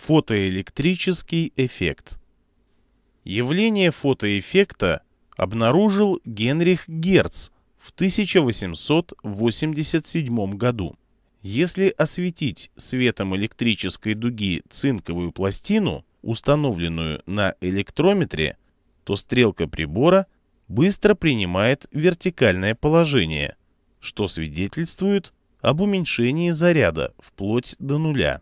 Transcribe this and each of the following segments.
Фотоэлектрический эффект. Явление фотоэффекта обнаружил Генрих Герц в 1887 году. Если осветить светом электрической дуги цинковую пластину, установленную на электрометре, то стрелка прибора быстро принимает вертикальное положение, что свидетельствует об уменьшении заряда вплоть до нуля.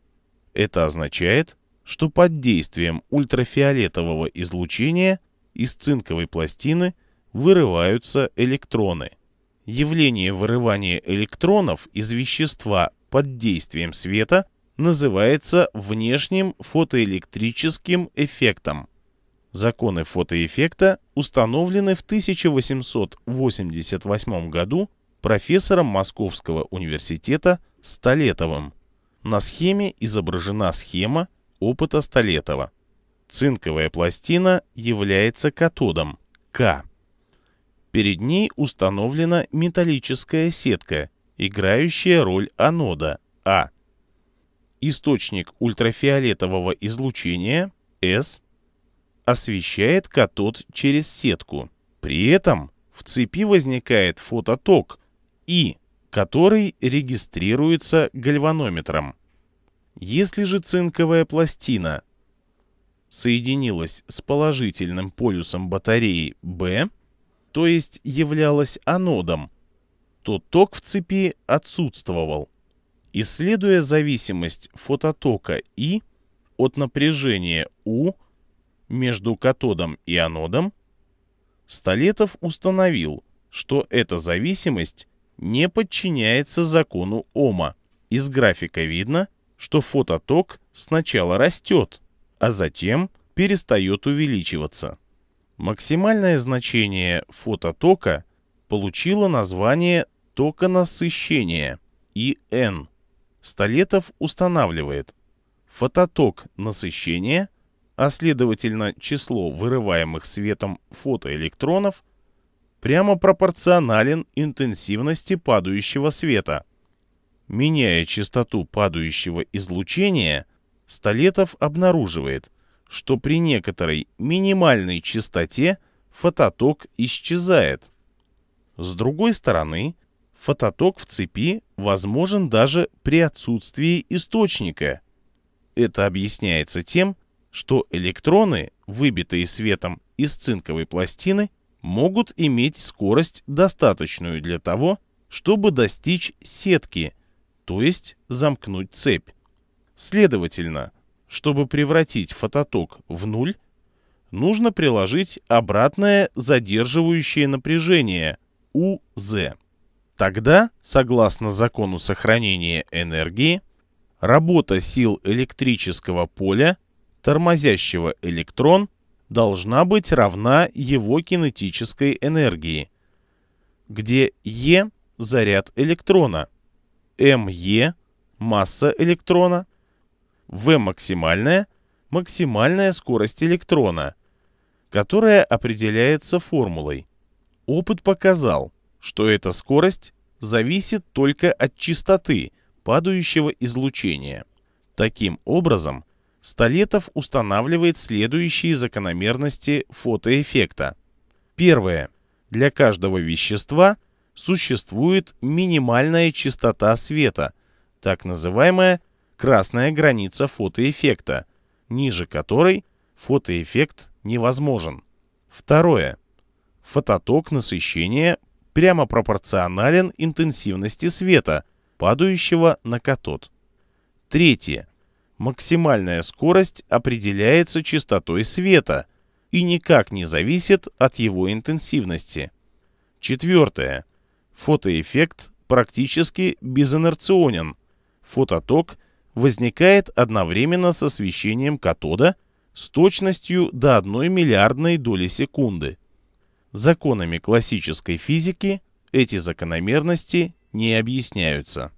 Это означает, что под действием ультрафиолетового излучения из цинковой пластины вырываются электроны. Явление вырывания электронов из вещества под действием света называется внешним фотоэлектрическим эффектом. Законы фотоэффекта установлены в 1888 году профессором Московского университета Столетовым. На схеме изображена схема опыта Столетова. Цинковая пластина является катодом К. Перед ней установлена металлическая сетка, играющая роль анода А. Источник ультрафиолетового излучения С освещает катод через сетку. При этом в цепи возникает фототок И – который регистрируется гальванометром. Если же цинковая пластина соединилась с положительным полюсом батареи B, то есть являлась анодом, то ток в цепи отсутствовал. Исследуя зависимость фототока И от напряжения У между катодом и анодом, Столетов установил, что эта зависимость не подчиняется закону Ома. Из графика видно, что фототок сначала растет, а затем перестает увеличиваться. Максимальное значение фототока получило название тока токонасыщения ИН. Столетов устанавливает, фототок насыщения, а следовательно число вырываемых светом фотоэлектронов прямо пропорционален интенсивности падающего света. Меняя частоту падающего излучения, Столетов обнаруживает, что при некоторой минимальной частоте фототок исчезает. С другой стороны, фототок в цепи возможен даже при отсутствии источника. Это объясняется тем, что электроны, выбитые светом из цинковой пластины, могут иметь скорость, достаточную для того, чтобы достичь сетки, то есть замкнуть цепь. Следовательно, чтобы превратить фототок в нуль, нужно приложить обратное задерживающее напряжение УЗ. Тогда, согласно закону сохранения энергии, работа сил электрического поля, тормозящего электрон – должна быть равна его кинетической энергии, где Е – заряд электрона, МЕ – масса электрона, В максимальная – максимальная скорость электрона, которая определяется формулой. Опыт показал, что эта скорость зависит только от частоты падающего излучения. Таким образом, Столетов устанавливает следующие закономерности фотоэффекта. Первое. Для каждого вещества существует минимальная частота света, так называемая красная граница фотоэффекта, ниже которой фотоэффект невозможен. Второе. Фототок насыщения прямо пропорционален интенсивности света, падающего на катод. Третье. Максимальная скорость определяется частотой света и никак не зависит от его интенсивности. Четвертое. Фотоэффект практически безинерционен. Фототок возникает одновременно с освещением катода с точностью до 1 миллиардной доли секунды. Законами классической физики эти закономерности не объясняются.